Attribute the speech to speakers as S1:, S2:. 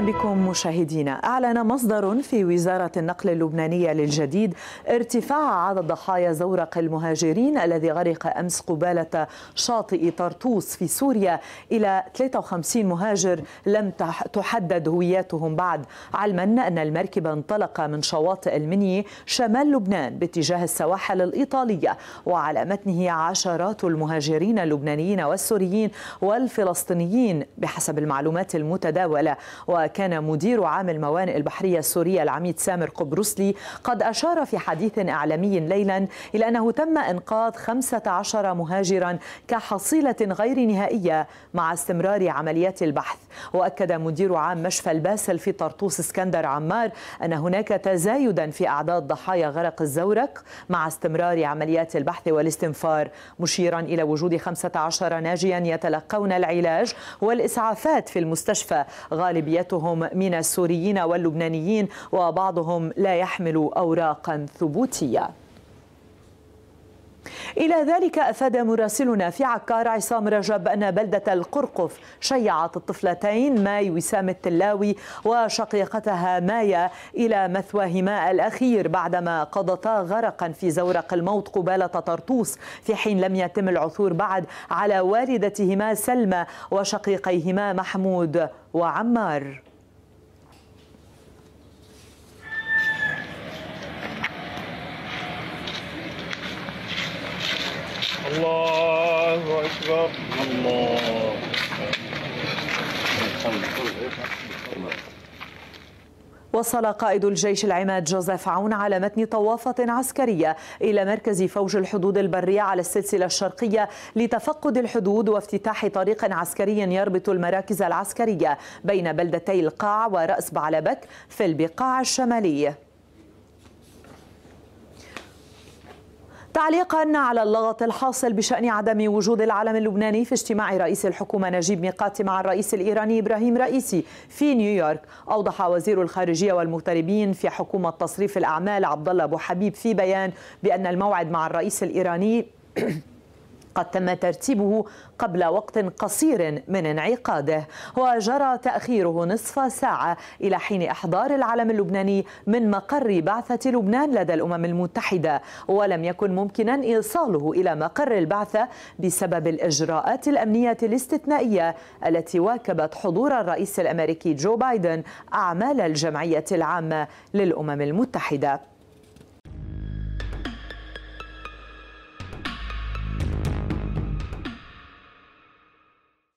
S1: اهلا بكم مشاهدينا اعلن مصدر في وزاره النقل اللبنانيه للجديد ارتفاع عدد ضحايا زورق المهاجرين الذي غرق امس قباله شاطئ طرطوس في سوريا الى 53 مهاجر لم تحدد هوياتهم بعد علما ان المركب انطلق من شواطئ المني شمال لبنان باتجاه السواحل الايطاليه وعلى متنه عشرات المهاجرين اللبنانيين والسوريين والفلسطينيين بحسب المعلومات المتداوله كان مدير عام الموانئ البحرية السورية العميد سامر قبرصلي قد أشار في حديث إعلامي ليلا إلى أنه تم إنقاذ 15 مهاجرا كحصيلة غير نهائية مع استمرار عمليات البحث وأكد مدير عام مشفى الباسل في طرطوس اسكندر عمار أن هناك تزايدا في أعداد ضحايا غرق الزورق مع استمرار عمليات البحث والاستنفار مشيرا إلى وجود 15 ناجيا يتلقون العلاج والإسعافات في المستشفى غالبيته بعضهم من السوريين واللبنانيين وبعضهم لا يحمل أوراقا ثبوتية إلى ذلك أفاد مراسلنا في عكار عصام رجب أن بلدة القرقف شيعت الطفلتين ماي وسام التلاوي وشقيقتها مايا إلى مثواهما الأخير بعدما قضتا غرقا في زورق الموت قبالة طرطوس في حين لم يتم العثور بعد على والدتهما سلمى وشقيقيهما محمود وعمار الله أكبر الله وصل قائد الجيش العماد جوزيف عون على متن طوافة عسكرية إلى مركز فوج الحدود البرية على السلسلة الشرقية لتفقد الحدود وافتتاح طريق عسكري يربط المراكز العسكرية بين بلدتي القاع ورأس بعلبك في البقاع الشمالي تعليقا على اللغط الحاصل بشأن عدم وجود العلم اللبناني في اجتماع رئيس الحكومة نجيب ميقاتي مع الرئيس الإيراني إبراهيم رئيسي في نيويورك أوضح وزير الخارجية والمغتربين في حكومة تصريف الأعمال عبد الله أبو حبيب في بيان بأن الموعد مع الرئيس الإيراني قد تم ترتيبه قبل وقت قصير من انعقاده وجرى تأخيره نصف ساعة إلى حين إحضار العلم اللبناني من مقر بعثة لبنان لدى الأمم المتحدة ولم يكن ممكنا إيصاله إلى مقر البعثة بسبب الإجراءات الأمنية الاستثنائية التي واكبت حضور الرئيس الأمريكي جو بايدن أعمال الجمعية العامة للأمم المتحدة